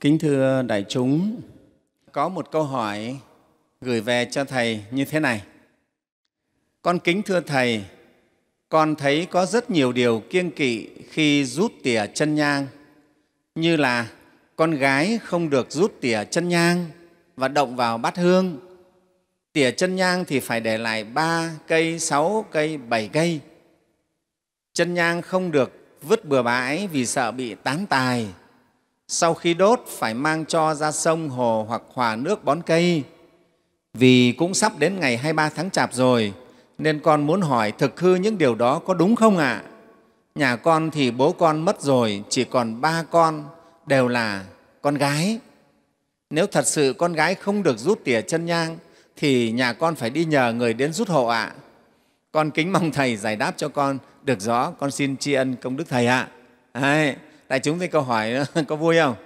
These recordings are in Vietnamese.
Kính thưa đại chúng, có một câu hỏi gửi về cho Thầy như thế này. Con kính thưa Thầy, con thấy có rất nhiều điều kiêng kỵ khi rút tỉa chân nhang, như là con gái không được rút tỉa chân nhang và động vào bát hương. Tỉa chân nhang thì phải để lại ba cây, sáu cây, bảy cây. Chân nhang không được vứt bừa bãi vì sợ bị tán tài, sau khi đốt phải mang cho ra sông, hồ hoặc hòa nước bón cây. Vì cũng sắp đến ngày 23 tháng Chạp rồi, nên con muốn hỏi thực hư những điều đó có đúng không ạ? À? Nhà con thì bố con mất rồi, chỉ còn ba con đều là con gái. Nếu thật sự con gái không được rút tỉa chân nhang thì nhà con phải đi nhờ người đến rút hộ ạ. À. Con kính mong Thầy giải đáp cho con được rõ, con xin tri ân công đức Thầy ạ. À đại chúng thấy câu hỏi đó, có vui không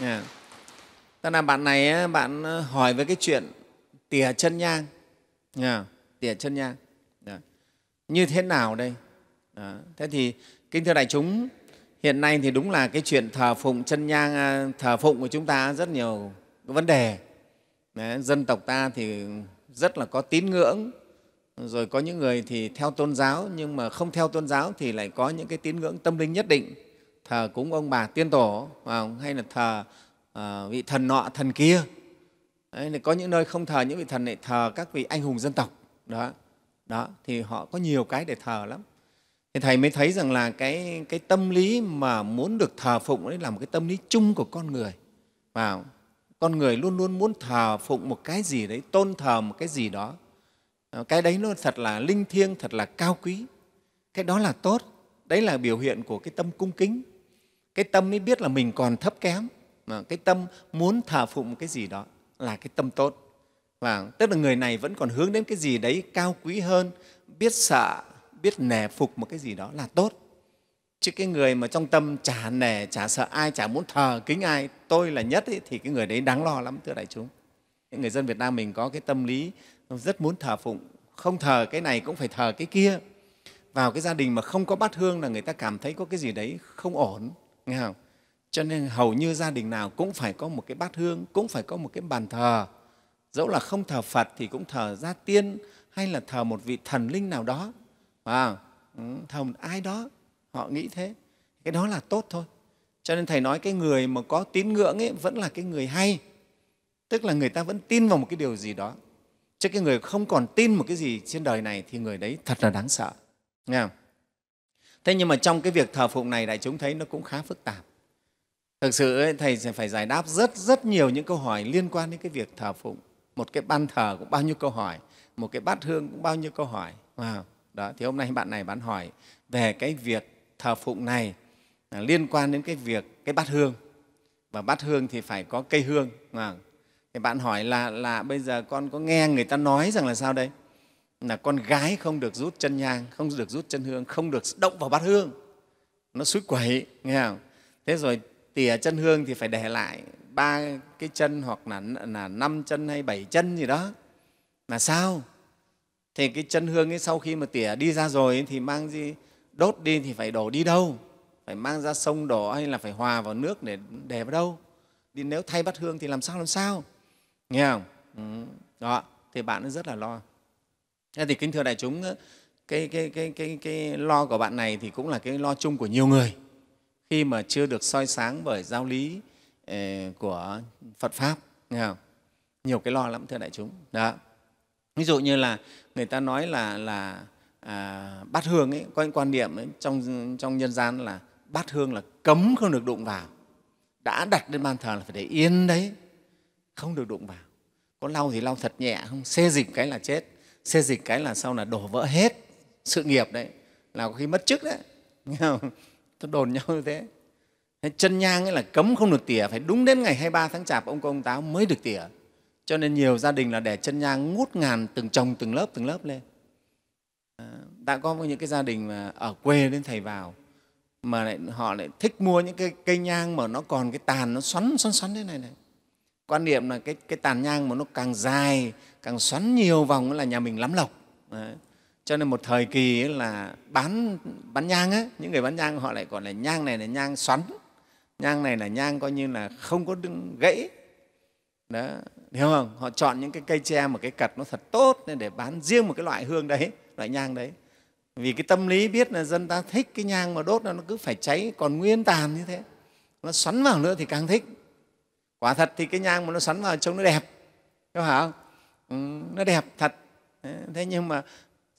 yeah. tức là bạn này bạn ờ, hỏi về cái chuyện tỉa chân nhang yeah. tỉa chân nhang yeah. như thế nào đây đó. thế thì kính thưa đại chúng hiện nay thì đúng là cái chuyện thờ phụng chân nhang à, thờ phụng của chúng ta rất nhiều vấn đề Đấy, dân tộc ta thì rất là có tín ngưỡng rồi có những người thì theo tôn giáo nhưng mà không theo tôn giáo thì lại có những cái tín ngưỡng tâm linh nhất định thờ cúng ông bà tiên tổ không? hay là thờ à, vị thần nọ thần kia Đấy, có những nơi không thờ những vị thần lại thờ các vị anh hùng dân tộc đó đó thì họ có nhiều cái để thờ lắm thì thầy mới thấy rằng là cái cái tâm lý mà muốn được thờ phụng đấy là một cái tâm lý chung của con người vào con người luôn luôn muốn thờ phụng một cái gì đấy tôn thờ một cái gì đó Ờ, cái đấy nó thật là linh thiêng thật là cao quý cái đó là tốt đấy là biểu hiện của cái tâm cung kính cái tâm mới biết là mình còn thấp kém mà cái tâm muốn thờ phụng cái gì đó là cái tâm tốt và tức là người này vẫn còn hướng đến cái gì đấy cao quý hơn biết sợ biết nề phục một cái gì đó là tốt chứ cái người mà trong tâm chả nề chả sợ ai chả muốn thờ kính ai tôi là nhất ấy, thì cái người đấy đáng lo lắm thưa đại chúng người dân việt nam mình có cái tâm lý rất muốn thờ phụng không thờ cái này cũng phải thờ cái kia vào cái gia đình mà không có bát hương là người ta cảm thấy có cái gì đấy không ổn nghe không cho nên hầu như gia đình nào cũng phải có một cái bát hương cũng phải có một cái bàn thờ dẫu là không thờ phật thì cũng thờ gia tiên hay là thờ một vị thần linh nào đó à, thờ một ai đó họ nghĩ thế cái đó là tốt thôi cho nên thầy nói cái người mà có tín ngưỡng ấy vẫn là cái người hay tức là người ta vẫn tin vào một cái điều gì đó chứ cái người không còn tin một cái gì trên đời này thì người đấy thật là đáng sợ nghe không thế nhưng mà trong cái việc thờ phụng này đại chúng thấy nó cũng khá phức tạp thực sự ấy, thầy sẽ phải giải đáp rất rất nhiều những câu hỏi liên quan đến cái việc thờ phụng một cái ban thờ cũng bao nhiêu câu hỏi một cái bát hương cũng bao nhiêu câu hỏi wow. đó thì hôm nay bạn này bạn hỏi về cái việc thờ phụng này à, liên quan đến cái việc cái bát hương và bát hương thì phải có cây hương thì bạn hỏi là là bây giờ con có nghe người ta nói rằng là sao đây là con gái không được rút chân nhang không được rút chân hương không được động vào bát hương nó suối quẩy nghe không thế rồi tỉa chân hương thì phải để lại ba cái chân hoặc là là năm chân hay bảy chân gì đó là sao thì cái chân hương ấy sau khi mà tỉa đi ra rồi thì mang gì đốt đi thì phải đổ đi đâu phải mang ra sông đổ hay là phải hòa vào nước để để vào đâu đi nếu thay bắt hương thì làm sao làm sao nghe không ừ, đó thì bạn rất là lo thế thì kính thưa đại chúng cái, cái, cái, cái, cái lo của bạn này thì cũng là cái lo chung của nhiều người khi mà chưa được soi sáng bởi giáo lý ờ, của Phật Pháp. Nghe không? Nhiều cái lo lắm thưa đại chúng. Đó. Ví dụ như là người ta nói là, là à, bát hương, ấy, có những quan niệm ấy, trong, trong nhân gian là bát hương là cấm không được đụng vào. Đã đặt lên bàn thờ là phải để yên đấy, không được đụng vào có lau thì lau thật nhẹ không xê dịch cái là chết xê dịch cái là sau là đổ vỡ hết sự nghiệp đấy là có khi mất chức đấy nghe không đồn nhau như thế chân nhang ấy là cấm không được tỉa phải đúng đến ngày 23 tháng chạp ông công ông táo mới được tỉa cho nên nhiều gia đình là để chân nhang ngút ngàn từng chồng từng lớp từng lớp lên à, đã có những cái gia đình mà ở quê đến thầy vào mà lại họ lại thích mua những cái cây nhang mà nó còn cái tàn nó xoắn xoắn xoắn thế này này quan niệm là cái, cái tàn nhang mà nó càng dài càng xoắn nhiều vòng là nhà mình lắm lộc cho nên một thời kỳ là bán bán nhang ấy, những người bán nhang họ lại gọi là nhang này là nhang xoắn nhang này là nhang coi như là không có gãy đó hiểu không họ chọn những cái cây tre mà cái cật nó thật tốt nên để bán riêng một cái loại hương đấy loại nhang đấy vì cái tâm lý biết là dân ta thích cái nhang mà đốt nó cứ phải cháy còn nguyên tàn như thế nó xoắn vào nữa thì càng thích quả thật thì cái nhang mà nó sắn vào trông nó đẹp có hả? ừ, nó đẹp thật ờ, thế nhưng mà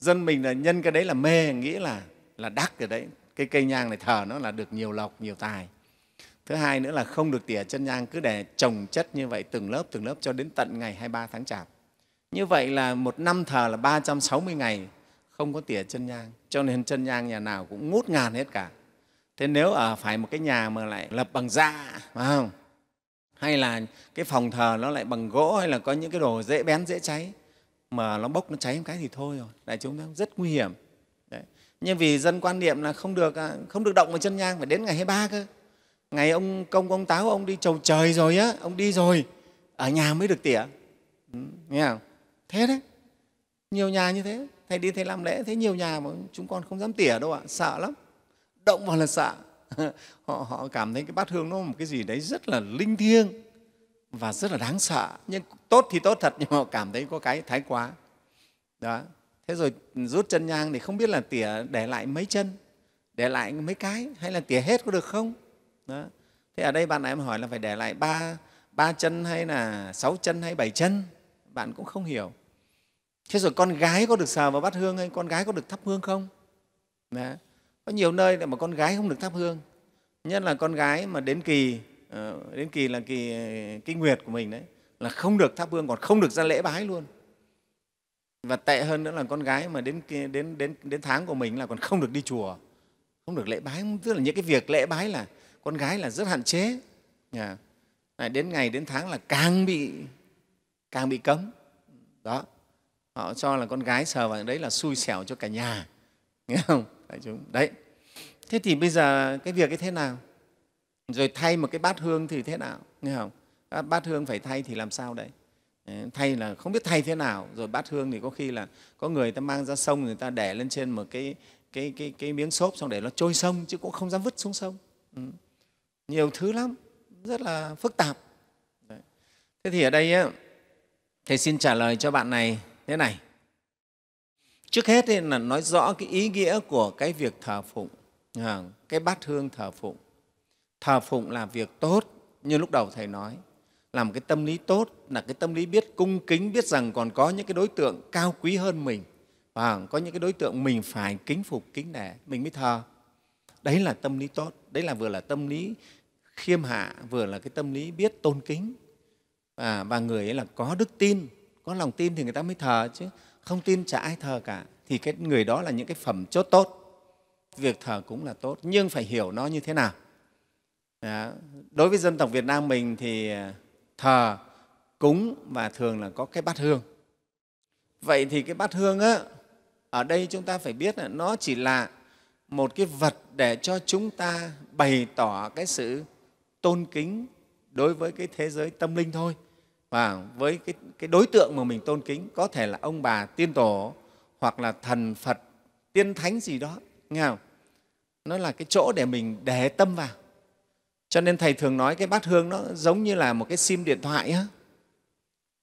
dân mình là nhân cái đấy là mê nghĩ là là đắc rồi đấy cái cây nhang này thờ nó là được nhiều lộc nhiều tài thứ hai nữa là không được tỉa chân nhang cứ để trồng chất như vậy từng lớp từng lớp cho đến tận ngày 23 tháng chạp như vậy là một năm thờ là 360 ngày không có tỉa chân nhang cho nên chân nhang nhà nào cũng ngút ngàn hết cả thế nếu ở phải một cái nhà mà lại lập bằng da phải không hay là cái phòng thờ nó lại bằng gỗ hay là có những cái đồ dễ bén dễ cháy mà nó bốc nó cháy một cái thì thôi rồi đại chúng thấy rất nguy hiểm Đấy. nhưng vì dân quan niệm là không được à, không được động vào chân nhang phải đến ngày 23 cơ ngày ông công ông táo ông đi trầu trời rồi á ông đi rồi ở nhà mới được tỉa ừ, nghe không thế đấy nhiều nhà như thế thầy đi thầy làm lễ thế nhiều nhà mà chúng con không dám tỉa đâu ạ sợ lắm động vào là sợ họ họ cảm thấy cái bát hương nó một cái gì đấy rất là linh thiêng và rất là đáng sợ nhưng tốt thì tốt thật nhưng họ cảm thấy có cái thái quá đó thế rồi rút chân nhang thì không biết là tỉa để lại mấy chân để lại mấy cái hay là tỉa hết có được không đó thế ở đây bạn em hỏi là phải để lại ba ba chân hay là sáu chân hay bảy chân bạn cũng không hiểu thế rồi con gái có được sờ vào bát hương hay con gái có được thắp hương không đó có nhiều nơi mà con gái không được thắp hương nhất là con gái mà đến kỳ ờ, đến kỳ là kỳ kinh nguyệt của mình đấy là không được thắp hương còn không được ra lễ bái luôn và tệ hơn nữa là con gái mà đến đến đến đến tháng của mình là còn không được đi chùa không được lễ bái tức là những cái việc lễ bái là con gái là rất hạn chế à, đến ngày đến tháng là càng bị càng bị cấm đó họ cho là con gái sờ vào đấy là xui xẻo cho cả nhà nghe không đại chúng đấy thế thì bây giờ cái việc ấy thế nào rồi thay một cái bát hương thì thế nào nghe không bát hương phải thay thì làm sao đấy thay là không biết thay thế nào rồi bát hương thì có khi là có người ta mang ra sông người ta để lên trên một cái cái cái cái miếng xốp xong để nó trôi sông chứ cũng không dám vứt xuống sông ừ. nhiều thứ lắm rất là phức tạp Đấy. thế thì ở đây ấy, thầy xin trả lời cho bạn này thế này trước hết ấy là nói rõ cái ý nghĩa của cái việc thờ phụng à, cái bát hương thờ phụng thờ phụng là việc tốt như lúc đầu thầy nói là một cái tâm lý tốt là cái tâm lý biết cung kính biết rằng còn có những cái đối tượng cao quý hơn mình và có những cái đối tượng mình phải kính phục kính nể mình mới thờ đấy là tâm lý tốt đấy là vừa là tâm lý khiêm hạ vừa là cái tâm lý biết tôn kính và, và người ấy là có đức tin có lòng tin thì người ta mới thờ chứ không tin chả ai thờ cả thì cái người đó là những cái phẩm chốt tốt việc thờ cũng là tốt nhưng phải hiểu nó như thế nào đó. đối với dân tộc việt nam mình thì à, thờ cúng và thường là có cái bát hương vậy thì cái bát hương á, ở đây chúng ta phải biết là nó chỉ là một cái vật để cho chúng ta bày tỏ cái sự tôn kính đối với cái thế giới tâm linh thôi và với cái, cái đối tượng mà mình tôn kính có thể là ông bà tiên tổ hoặc là thần phật tiên thánh gì đó nghe không nó là cái chỗ để mình để tâm vào cho nên thầy thường nói cái bát hương nó giống như là một cái sim điện thoại á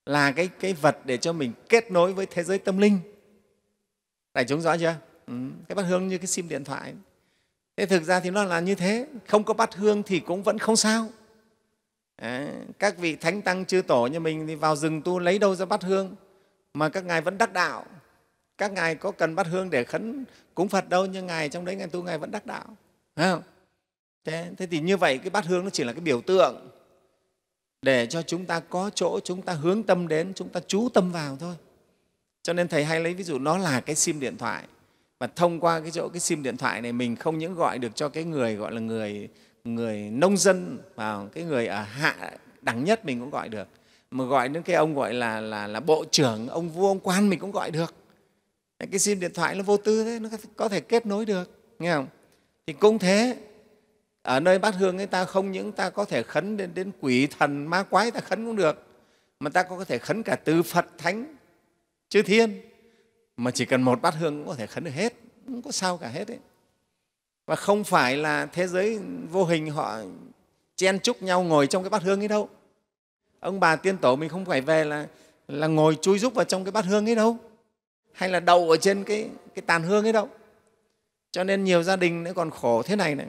là cái, cái vật để cho mình kết nối với thế giới tâm linh đại chúng rõ chưa ừ. cái bát hương như cái sim điện thoại thế thực ra thì nó là như thế không có bát hương thì cũng vẫn không sao các vị thánh tăng chư tổ như mình thì vào rừng tu lấy đâu ra bắt hương mà các ngài vẫn đắc đạo các ngài có cần bắt hương để khấn cúng phật đâu nhưng ngài trong đấy ngài tu ngài vẫn đắc đạo Đấy không? Thế, thế thì như vậy cái bát hương nó chỉ là cái biểu tượng để cho chúng ta có chỗ chúng ta hướng tâm đến chúng ta chú tâm vào thôi cho nên thầy hay lấy ví dụ nó là cái sim điện thoại và thông qua cái chỗ cái sim điện thoại này mình không những gọi được cho cái người gọi là người người nông dân và cái người ở hạ đẳng nhất mình cũng gọi được mà gọi đến cái ông gọi là, là, là bộ trưởng ông vua ông quan mình cũng gọi được cái sim điện thoại nó vô tư thế nó có thể kết nối được nghe không thì cũng thế ở nơi bát hương người ta không những ta có thể khấn đến, đến quỷ thần ma quái ta khấn cũng được mà ta có thể khấn cả từ phật thánh chư thiên mà chỉ cần một bát hương cũng có thể khấn được hết không có sao cả hết đấy và không phải là thế giới vô hình họ chen chúc nhau ngồi trong cái bát hương ấy đâu ông bà tiên tổ mình không phải về là là ngồi chui rúc vào trong cái bát hương ấy đâu hay là đậu ở trên cái, cái tàn hương ấy đâu cho nên nhiều gia đình nó còn khổ thế này này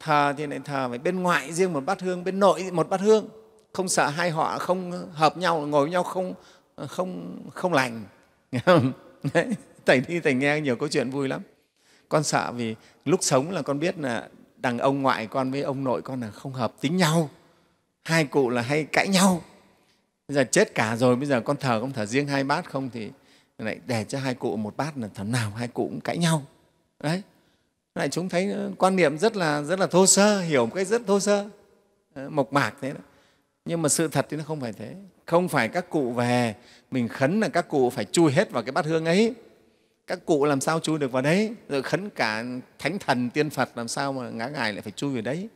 thờ thì lại thờ phải bên ngoại riêng một bát hương bên nội một bát hương không sợ hai họ không hợp nhau ngồi với nhau không không không lành thầy đi thầy nghe nhiều câu chuyện vui lắm con sợ vì lúc sống là con biết là đằng ông ngoại con với ông nội con là không hợp tính nhau hai cụ là hay cãi nhau bây giờ chết cả rồi bây giờ con thờ con thờ riêng hai bát không thì lại để cho hai cụ một bát là thằng nào hai cụ cũng cãi nhau đấy lại chúng thấy ờ, quan niệm rất là rất là thô sơ hiểu một cách rất thô sơ ờ, mộc mạc thế đó nhưng mà sự thật thì nó không phải thế không phải các cụ về mình khấn là các cụ phải chui hết vào cái bát hương ấy các cụ làm sao chui được vào đấy rồi khấn cả thánh thần tiên phật làm sao mà ngã ngài lại phải chui vào đấy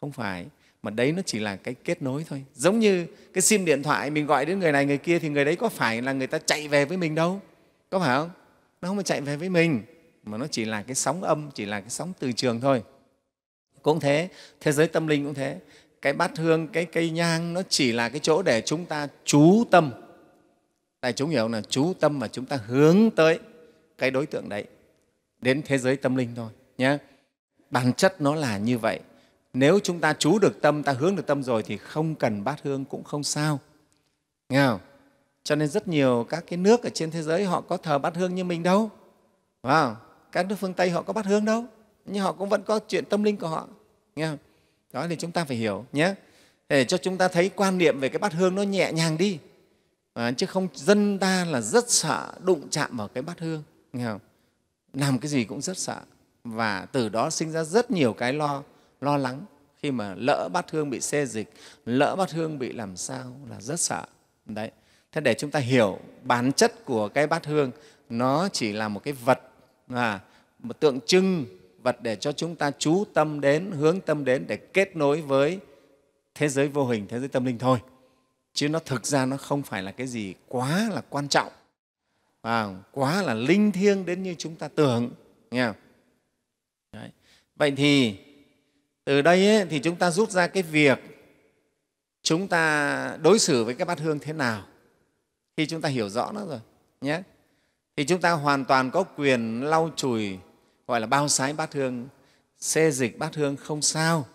không phải mà đấy nó chỉ là cái kết nối thôi giống như cái sim điện thoại mình gọi đến người này người kia thì người đấy có phải là người ta chạy về với mình đâu có phải không nó không phải chạy về với mình mà nó chỉ là cái sóng âm chỉ là cái sóng từ trường thôi cũng thế thế giới tâm linh cũng thế cái bát hương cái cây nhang nó chỉ là cái chỗ để chúng ta chú tâm tại chúng hiểu là chú tâm mà chúng ta hướng tới cái đối tượng đấy đến thế giới tâm linh thôi nhé bản chất nó là như vậy nếu chúng ta chú được tâm ta hướng được tâm rồi thì không cần bát hương cũng không sao nghe không cho nên rất nhiều các cái nước ở trên thế giới họ có thờ bát hương như mình đâu phải không? các nước phương tây họ có bát hương đâu nhưng họ cũng vẫn có chuyện tâm linh của họ nghe không? đó thì chúng ta phải hiểu nhé để cho chúng ta thấy quan niệm về cái bát hương nó nhẹ nhàng đi à, chứ không dân ta là rất sợ đụng chạm vào cái bát hương nghe không? làm cái gì cũng rất sợ và từ đó sinh ra rất nhiều cái lo lo lắng khi mà lỡ bát hương bị xê dịch lỡ bát hương bị làm sao là rất sợ đấy thế để chúng ta hiểu bản chất của cái bát hương nó chỉ là một cái vật à, một tượng trưng vật để cho chúng ta chú tâm đến hướng tâm đến để kết nối với thế giới vô hình thế giới tâm linh thôi chứ nó thực ra nó không phải là cái gì quá là quan trọng và quá là linh thiêng đến như chúng ta tưởng nghe không? Đấy. vậy thì từ đây ấy, thì chúng ta rút ra cái việc chúng ta đối xử với cái bát hương thế nào khi chúng ta hiểu rõ nó rồi nhé thì chúng ta hoàn toàn có quyền lau chùi gọi là bao sái bát hương xê dịch bát hương không sao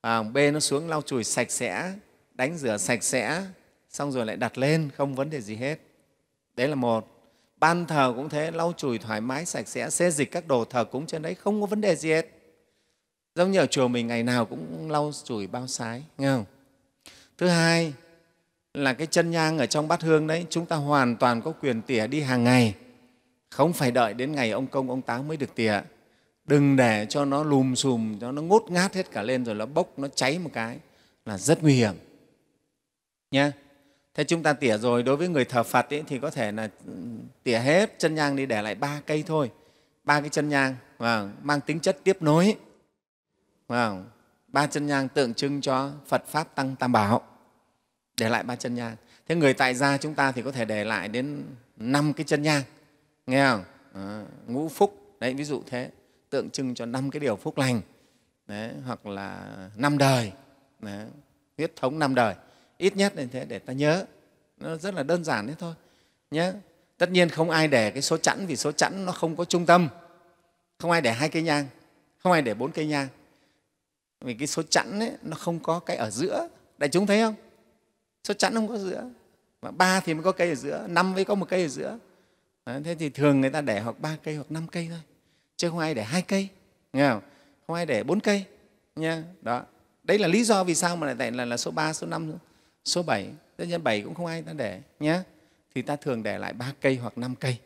à, bê nó xuống lau chùi sạch sẽ đánh rửa sạch sẽ xong rồi lại đặt lên không vấn đề gì hết đấy là một ban thờ cũng thế lau chùi thoải mái sạch sẽ xê dịch các đồ thờ cúng trên đấy không có vấn đề gì hết giống như ở chùa mình ngày nào cũng lau chùi bao sái nghe không thứ hai là cái chân nhang ở trong bát hương đấy chúng ta hoàn toàn có quyền tỉa đi hàng ngày không phải đợi đến ngày ông công ông táo mới được tỉa đừng để cho nó lùm xùm cho nó ngốt ngát hết cả lên rồi nó bốc nó cháy một cái là rất nguy hiểm nhé Thế chúng ta tỉa rồi, đối với người thờ Phật ấy, thì có thể là ừ, tỉa hết chân nhang đi để lại ba cây thôi, ba cái chân nhang và vâng, mang tính chất tiếp nối. Wow. Vâng, ba chân nhang tượng trưng cho Phật Pháp Tăng Tam Bảo, để lại ba chân nhang. Thế người tại gia chúng ta thì có thể để lại đến năm cái chân nhang, nghe không? À, ngũ phúc, đấy ví dụ thế, tượng trưng cho năm cái điều phúc lành, đấy, hoặc là năm đời, đấy, huyết thống năm đời ít nhất như thế để ta nhớ nó rất là đơn giản thế thôi nhé tất nhiên không ai để cái số chẵn vì số chẵn nó không có trung tâm không ai để hai cây nhang không ai để bốn cây nhang vì cái số chẵn ấy, nó không có cái ở giữa đại chúng thấy không số chẵn không có giữa mà ba thì mới có cây ở giữa năm mới có một cây ở giữa thế thì thường người ta để hoặc ba cây hoặc năm cây thôi chứ không ai để hai cây nghe không không ai để bốn cây nha đó đấy là lý do vì sao mà lại là, là số ba, số năm. nữa số 7, tất nhiên 7 cũng không ai ta để nhé. Thì ta thường để lại ba cây hoặc 5 cây.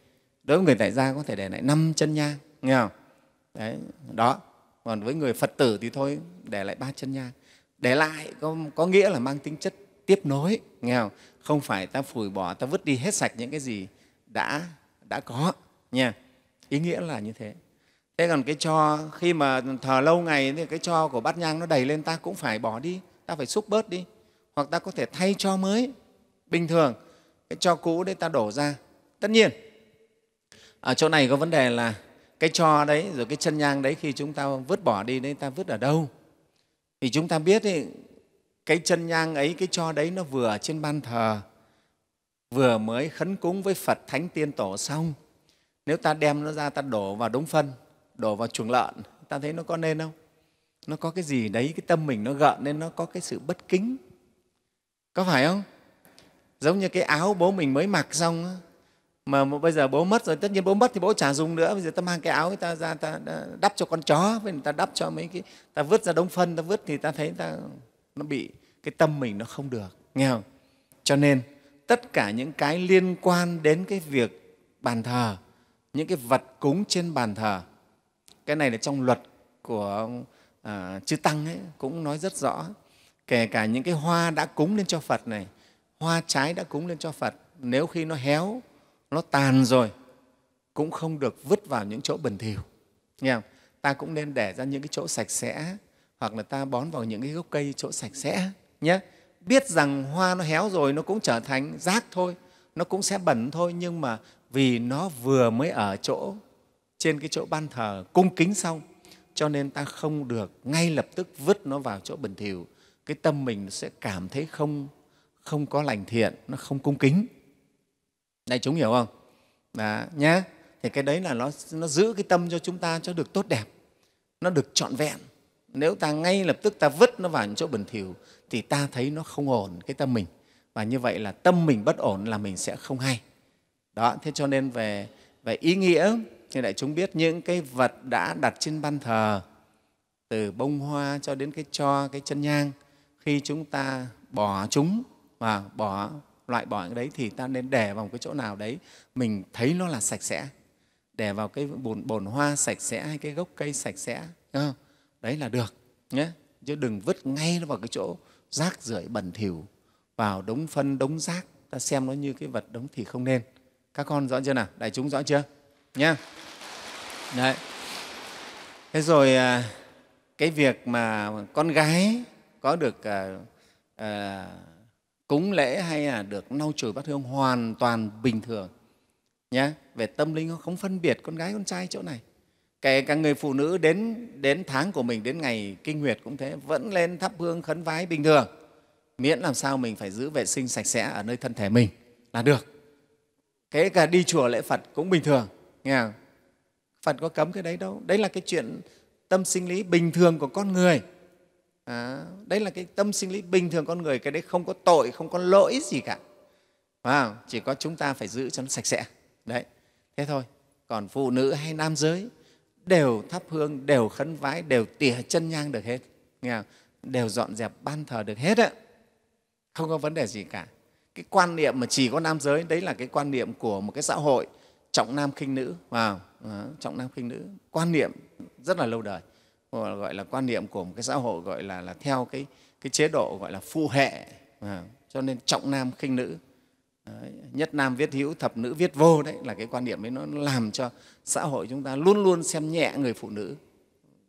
Đối với người tại gia có thể để lại 5 chân nhang, nghe không? Đấy, đó. Còn với người Phật tử thì thôi để lại ba chân nhang. Để lại có, có nghĩa là mang tính chất tiếp nối, nghe không? Không phải ta phủi bỏ, ta vứt đi hết sạch những cái gì đã đã có nha. Ý nghĩa là như thế. Thế còn cái cho khi mà thờ lâu ngày thì cái cho của bát nhang nó đầy lên ta cũng phải bỏ đi, ta phải xúc bớt đi hoặc ta có thể thay cho mới bình thường cái cho cũ đấy ta đổ ra tất nhiên ở chỗ này có vấn đề là cái cho đấy rồi cái chân nhang đấy khi chúng ta vứt bỏ đi đấy ta vứt ở đâu thì chúng ta biết ấy, cái chân nhang ấy cái cho đấy nó vừa ở trên ban thờ vừa mới khấn cúng với phật thánh tiên tổ xong nếu ta đem nó ra ta đổ vào đống phân đổ vào chuồng lợn ta thấy nó có nên không nó có cái gì đấy cái tâm mình nó gợn nên nó có cái sự bất kính có phải không giống như cái áo bố mình mới mặc xong mà bây giờ bố mất rồi tất nhiên bố mất thì bố chả dùng nữa bây giờ ta mang cái áo ta ra ta đắp cho con chó với người ta đắp cho mấy cái ta vứt ra đống phân ta vứt thì ta thấy ta nó bị cái tâm mình nó không được nghe không cho nên tất cả những cái liên quan đến cái việc bàn thờ những cái vật cúng trên bàn thờ cái này là trong luật của à, chư tăng ấy cũng nói rất rõ kể cả những cái hoa đã cúng lên cho Phật này, hoa trái đã cúng lên cho Phật, nếu khi nó héo, nó tàn rồi, cũng không được vứt vào những chỗ bẩn thỉu. Nghe không? Ta cũng nên để ra những cái chỗ sạch sẽ, hoặc là ta bón vào những cái gốc cây chỗ sạch sẽ nhé. Biết rằng hoa nó héo rồi nó cũng trở thành rác thôi, nó cũng sẽ bẩn thôi nhưng mà vì nó vừa mới ở chỗ trên cái chỗ ban thờ cung kính xong cho nên ta không được ngay lập tức vứt nó vào chỗ bẩn thỉu cái tâm mình sẽ cảm thấy không không có lành thiện nó không cung kính đại chúng hiểu không Đó, nhá thì cái đấy là nó, nó giữ cái tâm cho chúng ta cho được tốt đẹp nó được trọn vẹn nếu ta ngay lập tức ta vứt nó vào những chỗ bẩn thỉu thì ta thấy nó không ổn cái tâm mình và như vậy là tâm mình bất ổn là mình sẽ không hay đó thế cho nên về về ý nghĩa thì đại chúng biết những cái vật đã đặt trên ban thờ từ bông hoa cho đến cái cho cái chân nhang khi chúng ta bỏ chúng và bỏ loại bỏ cái đấy thì ta nên để vào một cái chỗ nào đấy mình thấy nó là sạch sẽ để vào cái bồn, bồn hoa sạch sẽ hay cái gốc cây sạch sẽ đấy là được nhé chứ đừng vứt ngay nó vào cái chỗ rác rưởi bẩn thỉu vào đống phân đống rác ta xem nó như cái vật đống thì không nên các con rõ chưa nào đại chúng rõ chưa nhé đấy thế rồi à, cái việc mà con gái có được à, à, cúng lễ hay là được lau chùi bát hương hoàn toàn bình thường nhé về tâm linh không phân biệt con gái con trai chỗ này kể cả người phụ nữ đến đến tháng của mình đến ngày kinh nguyệt cũng thế vẫn lên thắp hương khấn vái bình thường miễn làm sao mình phải giữ vệ sinh sạch sẽ ở nơi thân thể mình là được kể cả đi chùa lễ phật cũng bình thường nghe không? phật có cấm cái đấy đâu đấy là cái chuyện tâm sinh lý bình thường của con người à, đấy là cái tâm sinh lý bình thường con người cái đấy không có tội không có lỗi gì cả wow. chỉ có chúng ta phải giữ cho nó sạch sẽ đấy thế thôi còn phụ nữ hay nam giới đều thắp hương đều khấn vái đều tỉa chân nhang được hết nghe không? đều dọn dẹp ban thờ được hết á không có vấn đề gì cả cái quan niệm mà chỉ có nam giới đấy là cái quan niệm của một cái xã hội trọng nam khinh nữ vào wow. Ờ, trọng nam khinh nữ quan niệm rất là lâu đời Ờ, gọi là quan niệm của một cái xã hội gọi là là theo cái cái chế độ gọi là phụ hệ à, cho nên trọng nam khinh nữ đấy, nhất nam viết hữu thập nữ viết vô đấy là cái quan niệm ấy nó làm cho xã hội chúng ta luôn luôn xem nhẹ người phụ nữ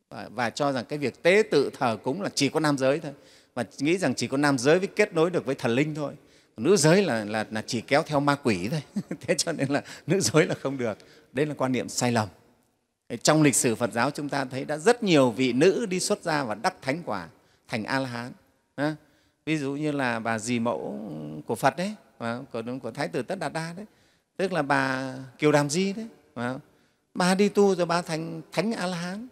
và, và cho rằng cái việc tế tự thờ cúng là chỉ có nam giới thôi và nghĩ rằng chỉ có nam giới mới kết nối được với thần linh thôi nữ giới là, là, là chỉ kéo theo ma quỷ thôi thế cho nên là nữ giới là không được đấy là quan niệm sai lầm trong lịch sử phật giáo chúng ta thấy đã rất nhiều vị nữ đi xuất gia và đắc thánh quả thành a la hán ví dụ như là bà dì mẫu của phật đấy của, của thái tử tất đạt đa đấy tức là bà kiều đàm di đấy bà đi tu rồi bà thành thánh a la hán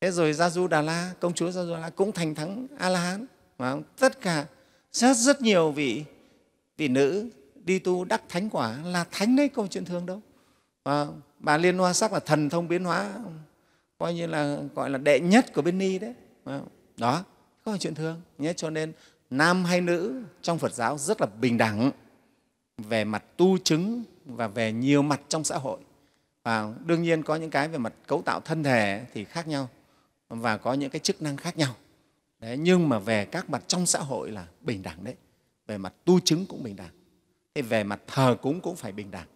thế rồi gia du đà la công chúa gia du đà la cũng thành thánh a la hán mà tất cả rất rất nhiều vị vị nữ đi tu đắc thánh quả là thánh đấy câu chuyện thương đâu mà bà liên hoa sắc là thần thông biến hóa coi như là gọi là đệ nhất của bên ni đấy đó có là chuyện thường nhé cho nên nam hay nữ trong phật giáo rất là bình đẳng về mặt tu chứng và về nhiều mặt trong xã hội và đương nhiên có những cái về mặt cấu tạo thân thể thì khác nhau và có những cái chức năng khác nhau đấy, nhưng mà về các mặt trong xã hội là bình đẳng đấy về mặt tu chứng cũng bình đẳng thế về mặt thờ cúng cũng phải bình đẳng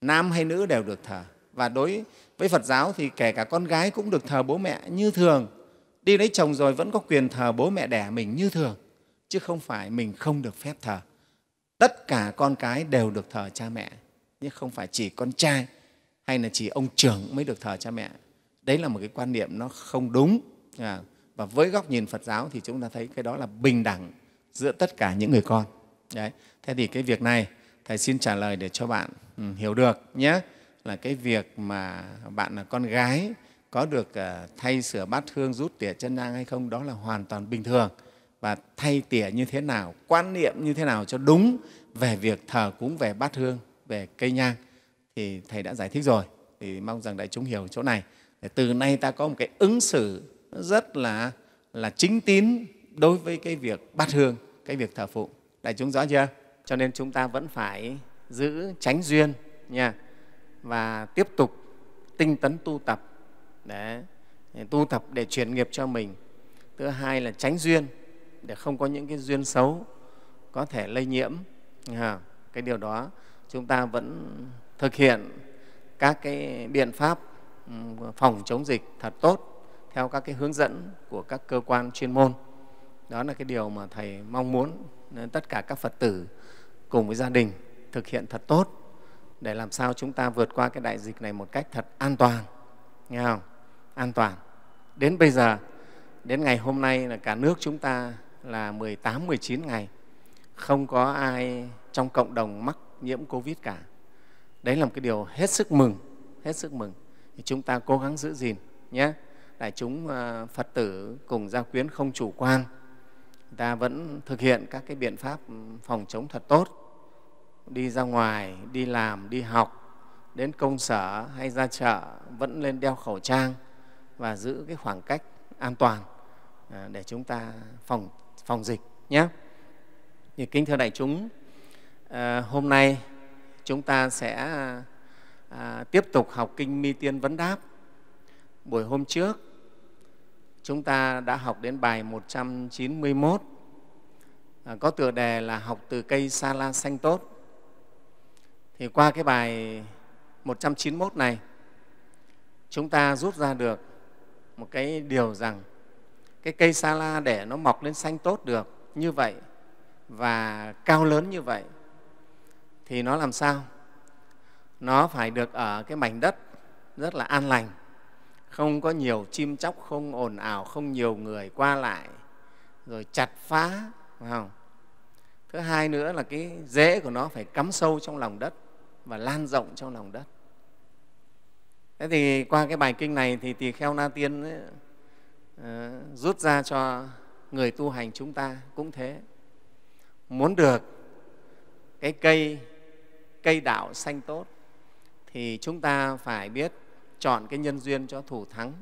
nam hay nữ đều được thờ và đối với phật giáo thì kể cả con gái cũng được thờ bố mẹ như thường đi lấy chồng rồi vẫn có quyền thờ bố mẹ đẻ mình như thường chứ không phải mình không được phép thờ tất cả con cái đều được thờ cha mẹ nhưng không phải chỉ con trai hay là chỉ ông trưởng mới được thờ cha mẹ đấy là một cái quan niệm nó không đúng à, và với góc nhìn phật giáo thì chúng ta thấy cái đó là bình đẳng giữa tất cả những người con đấy thế thì cái việc này thầy xin trả lời để cho bạn ừ, hiểu được nhé là cái việc mà bạn là con gái có được ờ, thay sửa bát hương rút tỉa chân nang hay không đó là hoàn toàn bình thường và thay tỉa như thế nào quan niệm như thế nào cho đúng về việc thờ cúng về bát hương về cây nhang thì thầy đã giải thích rồi thì mong rằng đại chúng hiểu chỗ này để từ nay ta có một cái ứng xử rất là là chính tín đối với cái việc bát hương cái việc thờ phụng đại chúng rõ chưa cho nên chúng ta vẫn phải giữ tránh duyên nha và tiếp tục tinh tấn tu tập để tu tập để chuyển nghiệp cho mình thứ hai là tránh duyên để không có những cái duyên xấu có thể lây nhiễm cái điều đó chúng ta vẫn thực hiện các cái biện pháp phòng chống dịch thật tốt theo các cái hướng dẫn của các cơ quan chuyên môn đó là cái điều mà thầy mong muốn tất cả các phật tử cùng với gia đình thực hiện thật tốt để làm sao chúng ta vượt qua cái đại dịch này một cách thật an toàn nghe không an toàn đến bây giờ đến ngày hôm nay là cả nước chúng ta là 18 19 ngày không có ai trong cộng đồng mắc nhiễm covid cả đấy là một cái điều hết sức mừng hết sức mừng thì chúng ta cố gắng giữ gìn nhé đại chúng ờ, phật tử cùng gia quyến không chủ quan ta vẫn thực hiện các cái biện pháp phòng chống thật tốt đi ra ngoài, đi làm, đi học, đến công sở hay ra chợ vẫn lên đeo khẩu trang và giữ cái khoảng cách an toàn à, để chúng ta phòng phòng dịch nhé. Thì kính thưa đại chúng, à, hôm nay chúng ta sẽ à, tiếp tục học kinh Mi Tiên Vấn Đáp. Buổi hôm trước chúng ta đã học đến bài 191 có tựa đề là học từ cây sa la xanh tốt thì qua cái bài 191 này, chúng ta rút ra được một cái điều rằng cái cây sa la để nó mọc lên xanh tốt được như vậy và cao lớn như vậy thì nó làm sao? Nó phải được ở cái mảnh đất rất là an lành, không có nhiều chim chóc, không ồn ào, không nhiều người qua lại, rồi chặt phá, phải không? Thứ hai nữa là cái rễ của nó phải cắm sâu trong lòng đất và lan rộng trong lòng đất. Thế thì qua cái bài kinh này thì Tỳ Kheo Na Tiên ấy, uh, rút ra cho người tu hành chúng ta cũng thế. Muốn được cái cây, cây đạo xanh tốt thì chúng ta phải biết chọn cái nhân duyên cho thủ thắng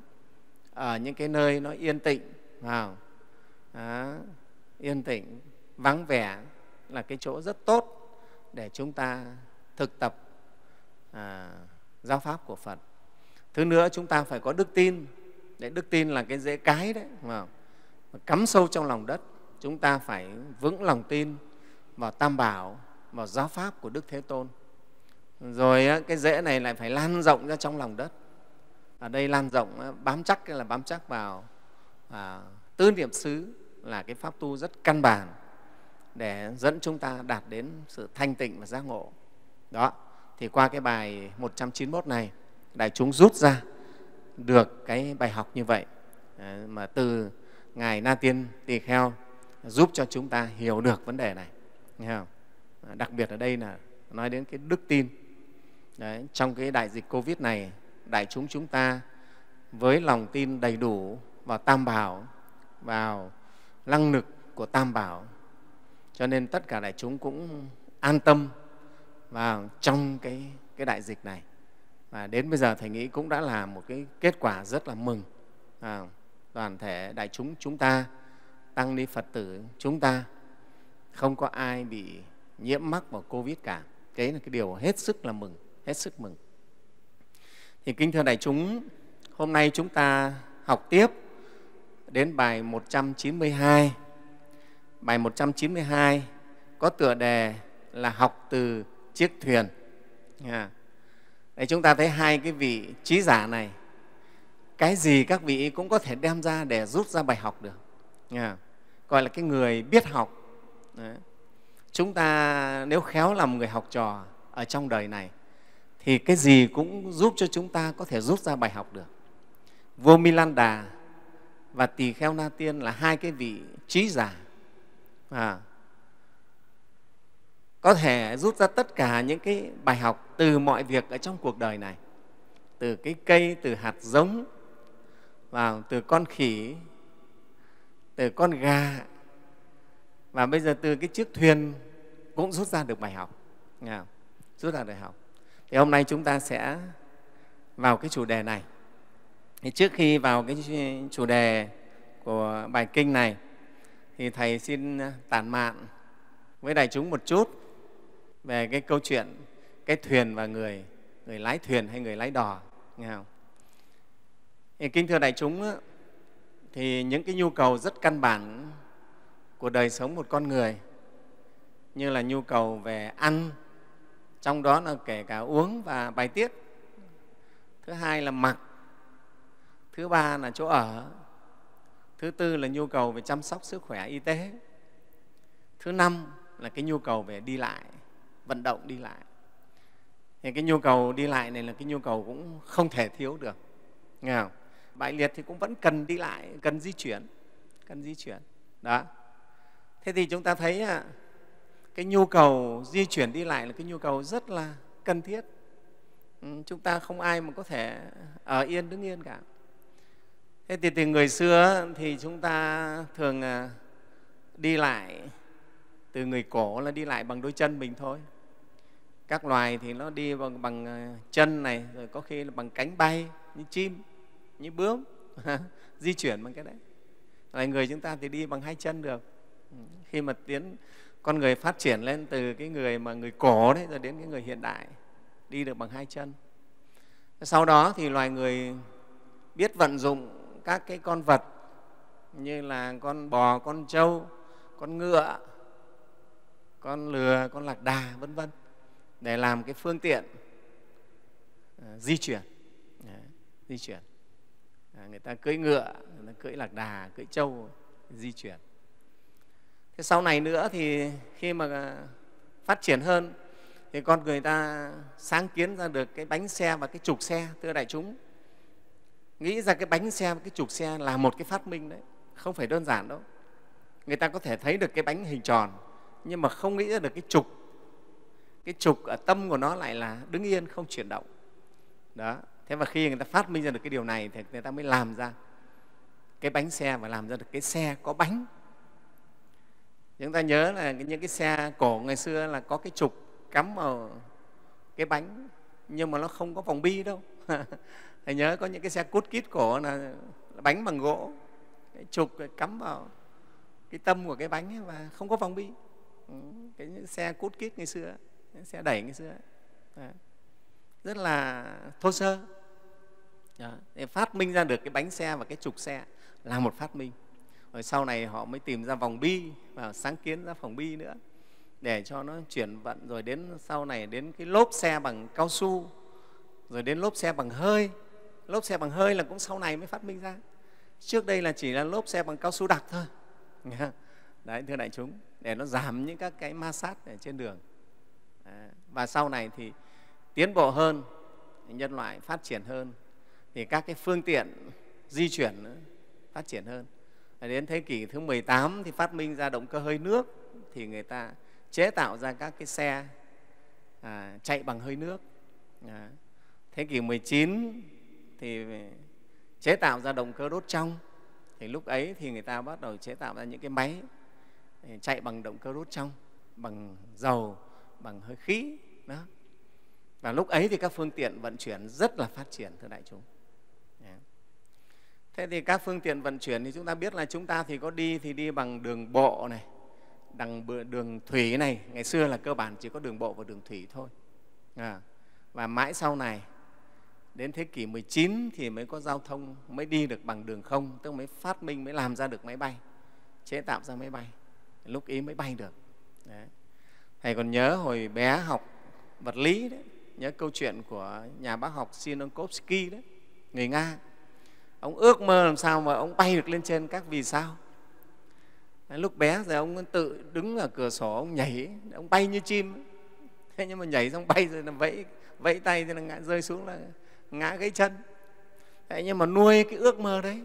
ở những cái nơi nó yên tịnh vào yên tĩnh vắng vẻ là cái chỗ rất tốt để chúng ta thực tập à, giáo pháp của Phật. Thứ nữa chúng ta phải có đức tin. Đấy, đức tin là cái dễ cái đấy, mà cắm sâu trong lòng đất. Chúng ta phải vững lòng tin vào Tam Bảo, vào giáo pháp của Đức Thế Tôn. Rồi cái dễ này lại phải lan rộng ra trong lòng đất. Ở đây lan rộng, bám chắc là bám chắc vào à, tư niệm xứ là cái pháp tu rất căn bản để dẫn chúng ta đạt đến sự thanh tịnh và giác ngộ. Đó, thì qua cái bài 191 này, đại chúng rút ra được cái bài học như vậy ờ, mà từ Ngài Na Tiên Tỳ Kheo giúp cho chúng ta hiểu được vấn đề này. không? Ờ, đặc biệt ở đây là nói đến cái đức tin. Đấy, trong cái đại dịch Covid này, đại chúng chúng ta với lòng tin đầy đủ vào tam bảo, vào năng lực của tam bảo, cho nên tất cả đại chúng cũng an tâm vào vâng, trong cái, cái đại dịch này và đến bây giờ thầy nghĩ cũng đã là một cái kết quả rất là mừng à, toàn thể đại chúng chúng ta tăng ni phật tử chúng ta không có ai bị nhiễm mắc vào covid cả cái là cái điều hết sức là mừng hết sức mừng thì kính thưa đại chúng hôm nay chúng ta học tiếp đến bài 192 bài 192 có tựa đề là học từ chiếc thuyền yeah. Đấy, chúng ta thấy hai cái vị trí giả này cái gì các vị cũng có thể đem ra để rút ra bài học được yeah. gọi là cái người biết học Đấy. chúng ta nếu khéo làm người học trò ở trong đời này thì cái gì cũng giúp cho chúng ta có thể rút ra bài học được vua milanda và tỳ kheo na tiên là hai cái vị trí giả à, có thể rút ra tất cả những cái bài học từ mọi việc ở trong cuộc đời này từ cái cây từ hạt giống và từ con khỉ từ con gà và bây giờ từ cái chiếc thuyền cũng rút ra được bài học nghe rút ra bài học thì hôm nay chúng ta sẽ vào cái chủ đề này thì trước khi vào cái chủ đề của bài kinh này thì thầy xin tản mạn với đại chúng một chút về cái câu chuyện cái thuyền và người người lái thuyền hay người lái đò nghe không kính thưa đại chúng thì những cái nhu cầu rất căn bản của đời sống một con người như là nhu cầu về ăn trong đó là kể cả uống và bài tiết thứ hai là mặc thứ ba là chỗ ở thứ tư là nhu cầu về chăm sóc sức khỏe y tế thứ năm là cái nhu cầu về đi lại vận động đi lại thì cái nhu cầu đi lại này là cái nhu cầu cũng không thể thiếu được nghe không? bại liệt thì cũng vẫn cần đi lại cần di chuyển cần di chuyển đó thế thì chúng ta thấy cái nhu cầu di chuyển đi lại là cái nhu cầu rất là cần thiết ừ, chúng ta không ai mà có thể ở ờ, yên đứng yên cả thế thì từ người xưa thì chúng ta thường ờ, đi lại từ người cổ là đi lại bằng đôi chân mình thôi các loài thì nó đi bằng, bằng ờ, chân này rồi có khi là bằng cánh bay như chim như bướm di chuyển bằng cái đấy lại người chúng ta thì đi bằng hai chân được ừ, khi mà tiến con người phát triển lên từ cái người mà người cổ đấy rồi đến cái người hiện đại đi được bằng hai chân sau đó thì loài người biết vận dụng các cái con vật như là con bò con trâu con ngựa con lừa con lạc đà vân vân để làm cái phương tiện ờ, di chuyển Đấy, di chuyển à, người ta cưỡi ngựa người ta cưỡi lạc đà cưỡi trâu di chuyển thế sau này nữa thì khi mà à, phát triển hơn thì con người ta sáng kiến ra được cái bánh xe và cái trục xe thưa đại chúng nghĩ ra cái bánh xe và cái trục xe là một cái phát minh đấy không phải đơn giản đâu người ta có thể thấy được cái bánh hình tròn nhưng mà không nghĩ ra được cái trục cái trục ở tâm của nó lại là đứng yên không chuyển động đó thế và khi người ta phát minh ra được cái điều này thì người ta mới làm ra cái bánh xe và làm ra được cái xe có bánh chúng ta nhớ là những cái xe cổ ngày xưa là có cái trục cắm ở cái bánh nhưng mà nó không có vòng bi đâu Hãy nhớ có những cái xe cút kít cổ là bánh bằng gỗ cái trục cắm vào cái tâm của cái bánh ấy và không có vòng bi ừ, cái xe cút kít ngày xưa sẽ đẩy cái xưa Đấy. rất là thô sơ Để phát minh ra được cái bánh xe và cái trục xe là một phát minh rồi sau này họ mới tìm ra vòng bi và sáng kiến ra phòng bi nữa để cho nó chuyển vận rồi đến sau này đến cái lốp xe bằng cao su rồi đến lốp xe bằng hơi lốp xe bằng hơi là cũng sau này mới phát minh ra trước đây là chỉ là lốp xe bằng cao su đặc thôi đấy thưa đại chúng để nó giảm những các cái ma sát ở trên đường và sau này thì tiến bộ hơn nhân loại phát triển hơn thì các cái phương tiện di chuyển phát triển hơn đến thế kỷ thứ 18 thì phát minh ra động cơ hơi nước thì người ta chế tạo ra các cái xe à, chạy bằng hơi nước à, thế kỷ 19 thì chế tạo ra động cơ đốt trong thì lúc ấy thì người ta bắt đầu chế tạo ra những cái máy chạy bằng động cơ đốt trong bằng dầu bằng hơi khí đó và lúc ấy thì các phương tiện vận chuyển rất là phát triển thưa đại chúng thế thì các phương tiện vận chuyển thì chúng ta biết là chúng ta thì có đi thì đi bằng đường bộ này bằng đường thủy này ngày xưa là cơ bản chỉ có đường bộ và đường thủy thôi à. và mãi sau này đến thế kỷ 19 thì mới có giao thông mới đi được bằng đường không tức mới phát minh mới làm ra được máy bay chế tạo ra máy bay lúc ý mới bay được Đấy thầy còn nhớ hồi bé học vật lý đấy nhớ câu chuyện của nhà bác học Sinokovsky đấy người nga ông ước mơ làm sao mà ông bay được lên trên các vì sao lúc bé rồi ông tự đứng ở cửa sổ ông nhảy ông bay như chim thế nhưng mà nhảy xong bay rồi là vẫy vẫy tay thì là ngã rơi xuống là ngã gãy chân thế nhưng mà nuôi cái ước mơ đấy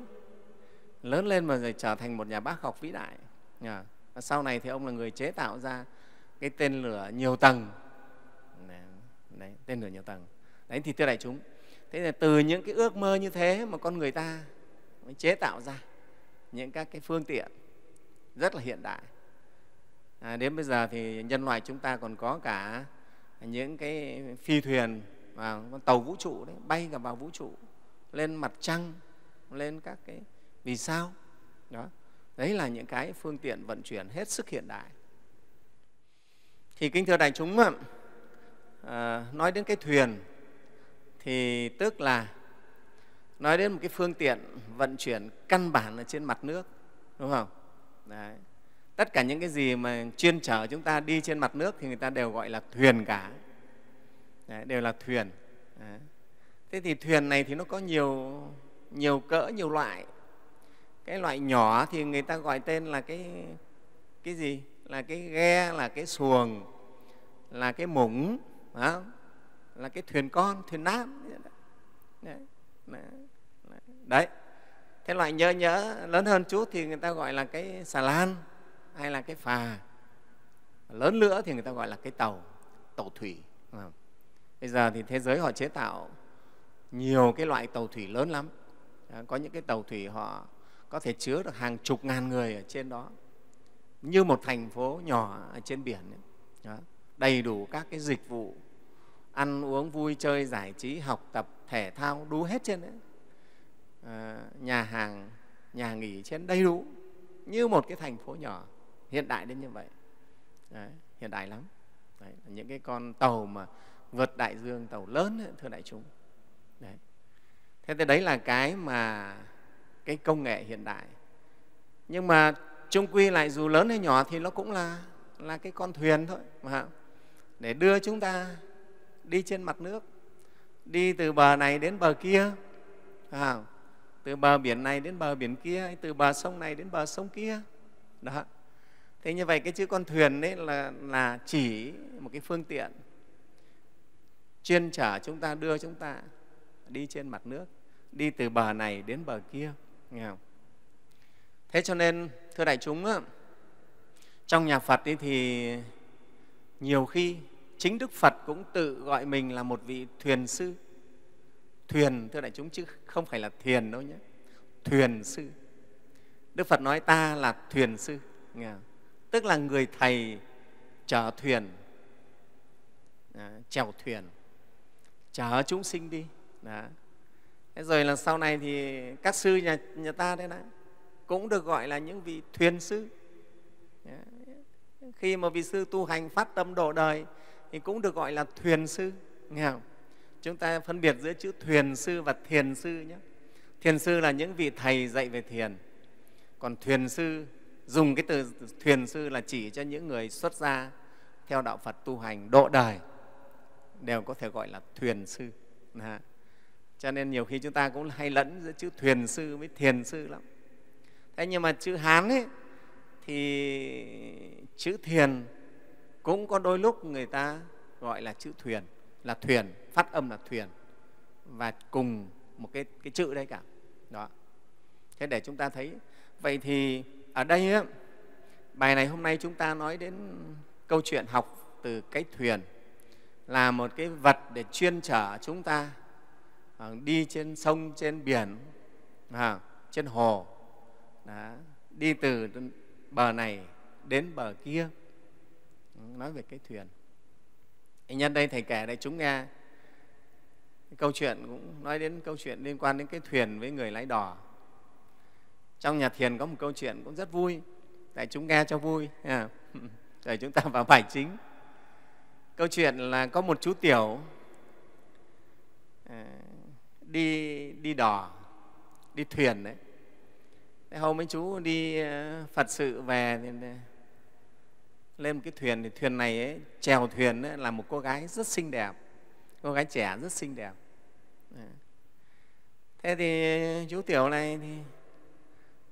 lớn lên mà rồi trở thành một nhà bác học vĩ đại Và sau này thì ông là người chế tạo ra cái tên lửa nhiều tầng đấy, tên lửa nhiều tầng đấy thì thưa đại chúng thế là từ những cái ước mơ như thế mà con người ta mới chế tạo ra những các cái phương tiện rất là hiện đại à, đến bây giờ thì nhân loại chúng ta còn có cả những cái phi thuyền và tàu vũ trụ đấy bay cả vào vũ trụ lên mặt trăng lên các cái vì sao đó đấy là những cái phương tiện vận chuyển hết sức hiện đại thì kính thưa đại chúng, à, nói đến cái thuyền thì tức là nói đến một cái phương tiện vận chuyển căn bản ở trên mặt nước, đúng không? Đấy. Tất cả những cái gì mà chuyên chở chúng ta đi trên mặt nước thì người ta đều gọi là thuyền cả, Đấy, đều là thuyền. Đấy. Thế thì thuyền này thì nó có nhiều nhiều cỡ, nhiều loại. Cái loại nhỏ thì người ta gọi tên là cái cái gì? là cái ghe là cái xuồng là cái mũng đó, là cái thuyền con thuyền nam đấy, đấy. đấy loại nhớ nhớ lớn hơn chút thì người ta gọi là cái xà lan hay là cái phà lớn nữa thì người ta gọi là cái tàu tàu thủy bây giờ thì thế giới họ chế tạo nhiều cái loại tàu thủy lớn lắm có những cái tàu thủy họ có thể chứa được hàng chục ngàn người ở trên đó như một thành phố nhỏ trên biển ấy. Đó. đầy đủ các cái dịch vụ ăn uống vui chơi giải trí học tập thể thao đủ hết trên đấy à, nhà hàng nhà nghỉ trên đầy đủ như một cái thành phố nhỏ hiện đại đến như vậy đấy, hiện đại lắm đấy, những cái con tàu mà vượt đại dương tàu lớn ấy, thưa đại chúng đấy. thế thì đấy là cái mà cái công nghệ hiện đại nhưng mà chung quy lại dù lớn hay nhỏ thì nó cũng là là cái con thuyền thôi mà để đưa chúng ta đi trên mặt nước đi từ bờ này đến bờ kia à, từ bờ biển này đến bờ biển kia từ bờ sông này đến bờ sông kia đó thế như vậy cái chữ con thuyền đấy là là chỉ một cái phương tiện chuyên chở chúng ta đưa chúng ta đi trên mặt nước đi từ bờ này đến bờ kia nghe không Thế cho nên, thưa đại chúng, trong nhà Phật ấy thì nhiều khi chính Đức Phật cũng tự gọi mình là một vị thuyền sư. Thuyền, thưa đại chúng, chứ không phải là thiền đâu nhé. Thuyền sư. Đức Phật nói ta là thuyền sư, tức là người thầy chở thuyền, chèo thuyền, chở chúng sinh đi. Đó. Rồi là sau này thì các sư nhà, nhà ta đấy đấy, cũng được gọi là những vị thuyền sư dạ. khi mà vị sư tu hành phát tâm độ đời thì cũng được gọi là thuyền sư nghe không? chúng ta phân biệt giữa chữ thuyền sư và thiền sư nhé thiền sư là những vị thầy dạy về thiền còn thuyền sư dùng cái từ thuyền sư là chỉ cho những người xuất gia theo đạo phật tu hành độ đời đều có thể gọi là thuyền sư cho nên nhiều khi chúng ta cũng hay lẫn giữa chữ thuyền sư với thiền sư lắm thế nhưng mà chữ hán ấy thì chữ thiền cũng có đôi lúc người ta gọi là chữ thuyền là thuyền phát âm là thuyền và cùng một cái, cái chữ đấy cả đó thế để chúng ta thấy vậy thì ở đây ấy, bài này hôm nay chúng ta nói đến câu chuyện học từ cái thuyền là một cái vật để chuyên chở chúng ta à, đi trên sông trên biển à trên hồ đó, đi từ bờ này đến bờ kia ừ, nói về cái thuyền nhân đây thầy kể đại chúng nghe câu chuyện cũng nói đến câu chuyện liên quan đến cái thuyền với người lái đò trong nhà thiền có một câu chuyện cũng rất vui đại chúng nghe cho vui để à, chúng ta vào bài chính câu chuyện là có một chú tiểu à, đi đi đò đi thuyền đấy hôm mấy chú đi ờ, phật sự về ờ, lên một cái thuyền thì thuyền này ấy, chèo thuyền ấy, là một cô gái rất xinh đẹp cô gái trẻ rất xinh đẹp ờ. thế thì chú tiểu này thì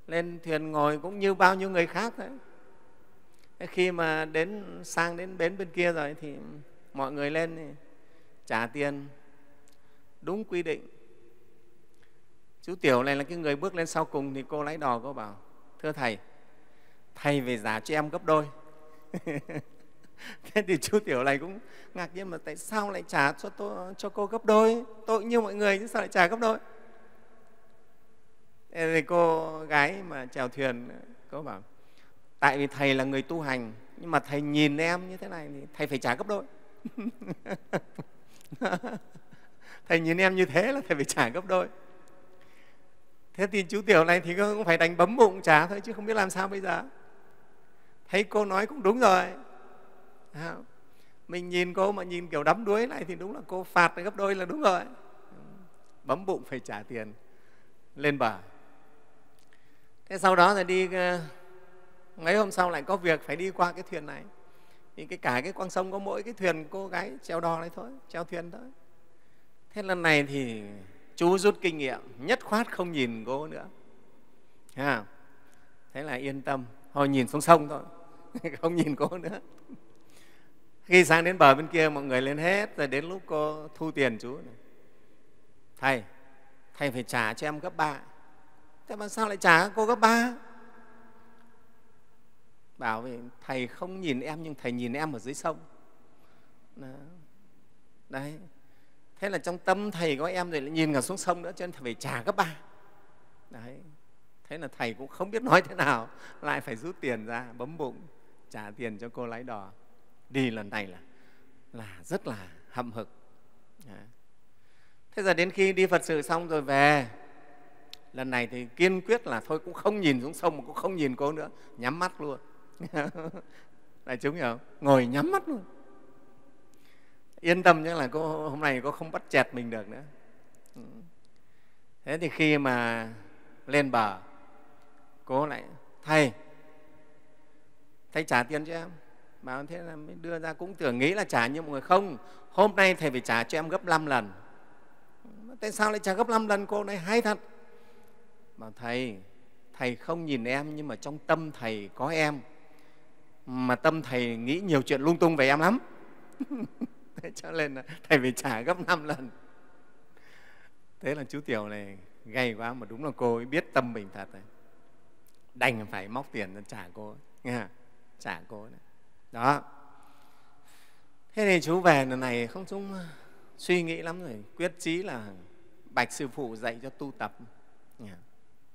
lên thuyền ngồi cũng như bao nhiêu người khác đấy khi mà đến sang đến bến bên kia rồi thì mọi người lên thì trả tiền đúng quy định chú tiểu này là cái người bước lên sau cùng thì cô lái đò cô bảo thưa thầy thầy về giả cho em gấp đôi thế thì chú tiểu này cũng ngạc nhiên mà tại sao lại trả cho tôi cho cô gấp đôi tôi như mọi người chứ sao lại trả gấp đôi thế thì cô gái mà chèo thuyền cô bảo tại vì thầy là người tu hành nhưng mà thầy nhìn em như thế này thì thầy phải trả gấp đôi thầy nhìn em như thế là thầy phải trả gấp đôi thế thì chú tiểu này thì cũng phải đánh bấm bụng trả thôi chứ không biết làm sao bây giờ thấy cô nói cũng đúng rồi mình nhìn cô mà nhìn kiểu đắm đuối này thì đúng là cô phạt gấp đôi là đúng rồi bấm bụng phải trả tiền lên bờ thế sau đó là đi ờ, mấy hôm sau lại có việc phải đi qua cái thuyền này thì cái cả cái quang sông có mỗi cái thuyền cô gái treo đò đấy thôi treo thuyền thôi thế lần này thì chú rút kinh nghiệm nhất khoát không nhìn cô nữa à, thế là yên tâm họ nhìn xuống sông thôi không nhìn cô nữa khi sang đến bờ bên kia mọi người lên hết rồi đến lúc cô thu tiền chú này. thầy thầy phải trả cho em gấp ba thế mà sao lại trả cô gấp ba bảo vì thầy không nhìn em nhưng thầy nhìn em ở dưới sông đấy thế là trong tâm thầy có em rồi lại nhìn cả xuống sông nữa cho nên phải trả gấp ba đấy thế là thầy cũng không biết nói thế nào lại phải rút tiền ra bấm bụng trả tiền cho cô lái đò đi lần này là là rất là hậm hực thế giờ đến khi đi phật sự xong rồi về lần này thì kiên quyết là thôi cũng không nhìn xuống sông mà cũng không nhìn cô nữa nhắm mắt luôn đại chúng hiểu không ngồi nhắm mắt luôn yên tâm nhé là cô hôm nay cô không bắt chẹt mình được nữa ừ. thế thì khi mà lên bờ cô lại thầy thầy trả tiền cho em mà thế là mới đưa ra cũng tưởng nghĩ là trả như mọi người không hôm nay thầy phải trả cho em gấp 5 lần ừ, tại sao lại trả gấp 5 lần cô này hay thật bảo thầy thầy không nhìn em nhưng mà trong tâm thầy có em mà tâm thầy nghĩ nhiều chuyện lung tung về em lắm thế cho nên là thầy phải trả gấp 5 lần thế là chú tiểu này gay quá mà đúng là cô ấy biết tâm mình thật rồi đành phải móc tiền ra trả cô ấy. nghe trả cô ấy. đó thế thì chú về lần này không chúng à, suy nghĩ lắm rồi quyết chí là bạch sư phụ dạy cho tu tập nghe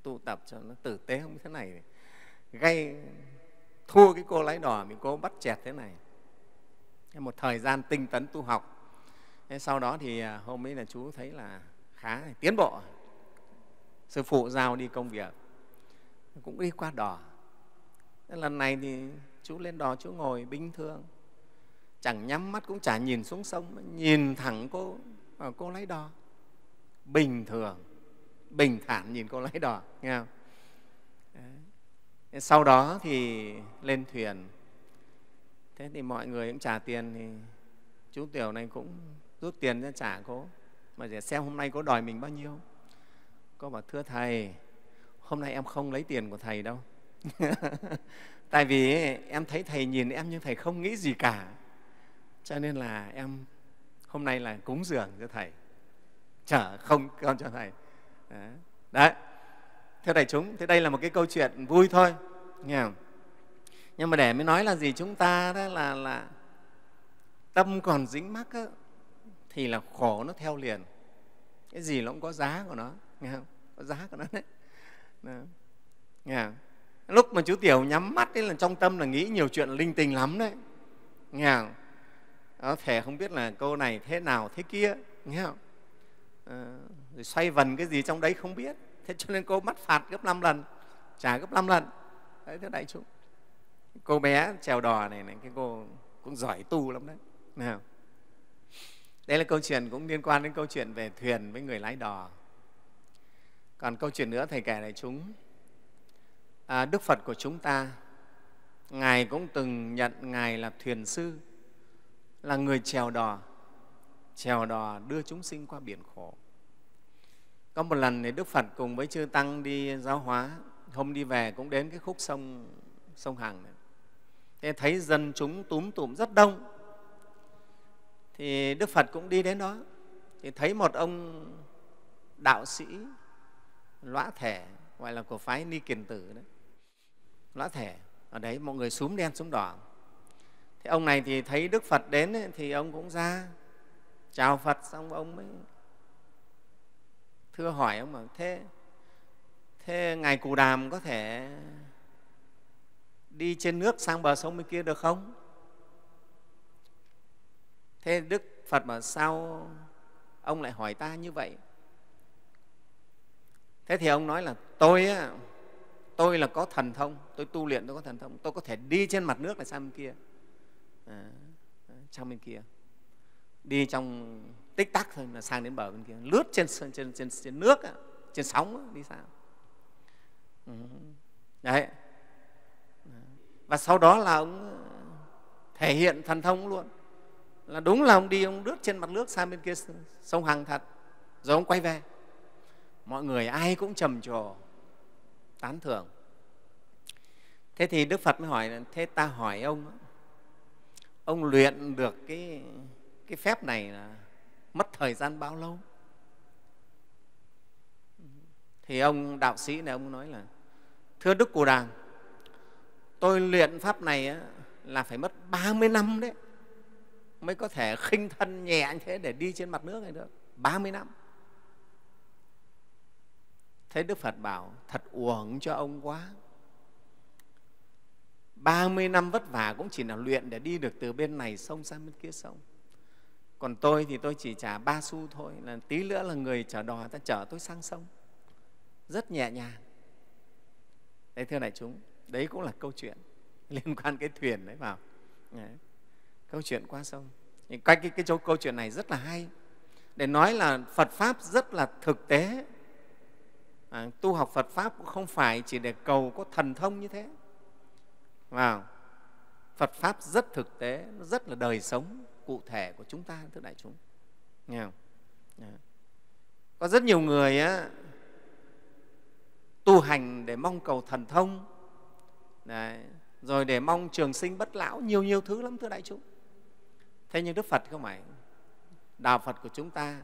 tu tập cho nó tử tế không thế này Gây thua cái cô lái đỏ mình cô bắt chẹt thế này một thời gian tinh tấn tu học sau đó thì à, hôm ấy là chú thấy là khá tiến bộ sư phụ giao đi công việc cũng đi qua đò lần này thì chú lên đò chú ngồi bình thường chẳng nhắm mắt cũng chả nhìn xuống sông nhìn thẳng cô à, cô lái đò bình thường bình thản nhìn cô lái đò nghe không? sau đó thì lên thuyền thế thì mọi người cũng trả tiền thì chú tiểu này cũng rút tiền ra trả cô mà để xem hôm nay cô đòi mình bao nhiêu cô bảo thưa thầy hôm nay em không lấy tiền của thầy đâu tại vì em thấy thầy nhìn em nhưng thầy không nghĩ gì cả cho nên là em hôm nay là cúng dường cho thầy chở không con cho thầy đấy, đấy. thưa đại chúng thế đây là một cái câu chuyện vui thôi nghe không nhưng mà để mới nói là gì chúng ta đó là, là tâm còn dính mắc thì là khổ nó theo liền cái gì nó cũng có giá của nó nghe không có giá của nó đấy đó. nghe không? lúc mà chú tiểu nhắm mắt ấy là trong tâm là nghĩ nhiều chuyện linh tinh lắm đấy nghe không có thể không biết là câu này thế nào thế kia nghe không à, rồi xoay vần cái gì trong đấy không biết thế cho nên cô bắt phạt gấp 5 lần trả gấp 5 lần đấy thưa đại chúng cô bé trèo đò này, này cái cô cũng giỏi tu lắm đấy nào đây là câu chuyện cũng liên quan đến câu chuyện về thuyền với người lái đò còn câu chuyện nữa thầy kể lại chúng à, đức phật của chúng ta ngài cũng từng nhận ngài là thuyền sư là người trèo đò trèo đò đưa chúng sinh qua biển khổ có một lần thì đức phật cùng với chư tăng đi giáo hóa hôm đi về cũng đến cái khúc sông sông hằng này thế thấy dân chúng túm tụm rất đông thì đức phật cũng đi đến đó thì thấy một ông đạo sĩ lõa thẻ gọi là của phái ni kiền tử đấy lõa thẻ ở đấy mọi người súng đen súng đỏ thế ông này thì thấy đức phật đến ấy, thì ông cũng ra chào phật xong ông mới thưa hỏi ông mà thế thế ngài cù đàm có thể đi trên nước sang bờ sông bên kia được không thế đức phật mà sao ông lại hỏi ta như vậy thế thì ông nói là tôi á, tôi là có thần thông tôi tu luyện tôi có thần thông tôi có thể đi trên mặt nước này sang bên kia à, sang bên kia đi trong tích tắc thôi là sang đến bờ bên kia lướt trên trên trên, trên nước trên sóng đi sang ừ. đấy và sau đó là ông thể hiện thần thông luôn là đúng là ông đi ông bước trên mặt nước sang bên kia sông hằng thật rồi ông quay về mọi người ai cũng trầm trồ tán thưởng thế thì đức phật mới hỏi thế ta hỏi ông ông luyện được cái, cái phép này là mất thời gian bao lâu thì ông đạo sĩ này ông nói là thưa đức cù đàng tôi luyện pháp này là phải mất 30 năm đấy mới có thể khinh thân nhẹ như thế để đi trên mặt nước này được 30 năm thế Đức Phật bảo thật uổng cho ông quá 30 năm vất vả cũng chỉ là luyện để đi được từ bên này sông sang bên kia sông còn tôi thì tôi chỉ trả ba xu thôi là tí nữa là người chở đò ta chở tôi sang sông rất nhẹ nhàng đấy thưa đại chúng đấy cũng là câu chuyện liên quan cái thuyền đấy vào đấy. câu chuyện qua sông thì cái, cái, cái chỗ câu chuyện này rất là hay để nói là phật pháp rất là thực tế à, tu học phật pháp cũng không phải chỉ để cầu có thần thông như thế vào phật pháp rất thực tế nó rất là đời sống cụ thể của chúng ta thưa đại chúng nghe không có rất nhiều người á, tu hành để mong cầu thần thông Đấy. rồi để mong trường sinh bất lão nhiều nhiều thứ lắm thưa đại chúng thế nhưng đức phật không phải đạo phật của chúng ta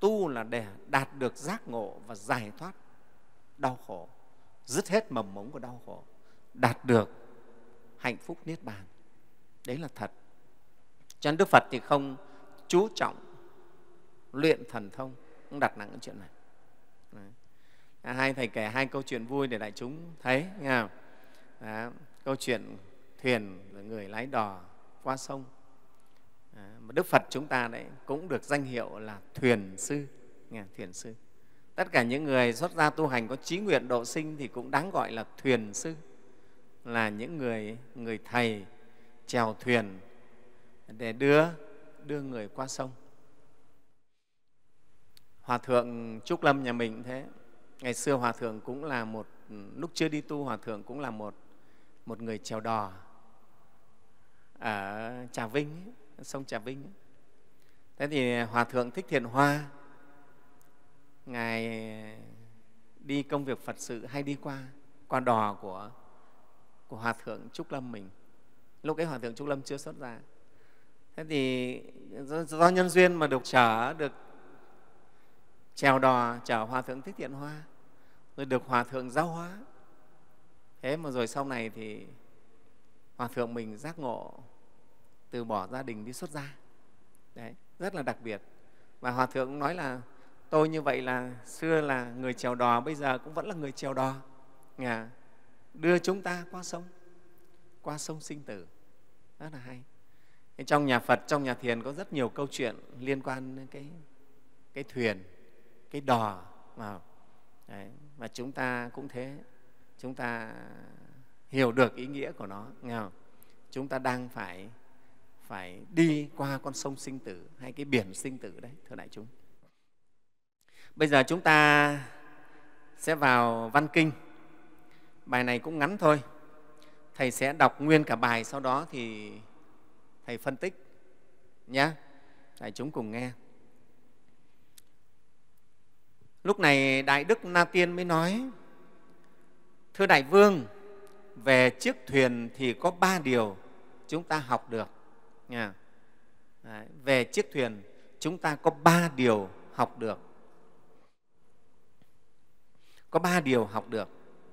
tu là để đạt được giác ngộ và giải thoát đau khổ dứt hết mầm mống của đau khổ đạt được hạnh phúc niết bàn đấy là thật cho nên đức phật thì không chú trọng luyện thần thông cũng đặt nặng cái chuyện này đấy. hai thầy kể hai câu chuyện vui để đại chúng thấy nghe không? Đó. Câu chuyện thuyền là người lái đò qua sông. Mà Đức Phật chúng ta đấy cũng được danh hiệu là thuyền sư, nghe, thuyền sư. Tất cả những người xuất gia tu hành có trí nguyện độ sinh thì cũng đáng gọi là thuyền sư, là những người người thầy chèo thuyền để đưa đưa người qua sông. Hòa thượng Trúc Lâm nhà mình thế, ngày xưa hòa thượng cũng là một ừ, lúc chưa đi tu hòa thượng cũng là một một người trèo đò ở Trà Vinh, sông Trà Vinh. Thế thì Hòa Thượng Thích Thiện Hoa, Ngài đi công việc Phật sự hay đi qua, qua đò của, của Hòa Thượng Trúc Lâm mình. Lúc ấy Hòa Thượng Trúc Lâm chưa xuất ra. Thế thì do, do nhân duyên mà được chở, được trèo đò, chở Hòa Thượng Thích Thiện Hoa, rồi được Hòa Thượng Giao Hóa, thế mà rồi sau này thì hòa thượng mình giác ngộ từ bỏ gia đình đi xuất gia đấy rất là đặc biệt và hòa thượng cũng nói là tôi như vậy là xưa là người trèo đò bây giờ cũng vẫn là người trèo đò Nhà đưa chúng ta qua sông qua sông sinh tử rất là hay trong nhà phật trong nhà thiền có rất nhiều câu chuyện liên quan đến cái, cái thuyền cái đò mà và chúng ta cũng thế chúng ta hiểu được ý nghĩa của nó nghe không? chúng ta đang phải phải đi qua con sông sinh tử hay cái biển sinh tử đấy thưa đại chúng bây giờ chúng ta sẽ vào văn kinh bài này cũng ngắn thôi thầy sẽ đọc nguyên cả bài sau đó thì thầy phân tích nhé đại chúng cùng nghe lúc này đại đức na tiên mới nói Thưa Đại Vương, về chiếc thuyền thì có ba điều chúng ta học được. Nha. Đấy, về chiếc thuyền, chúng ta có ba điều học được. Có ba điều học được.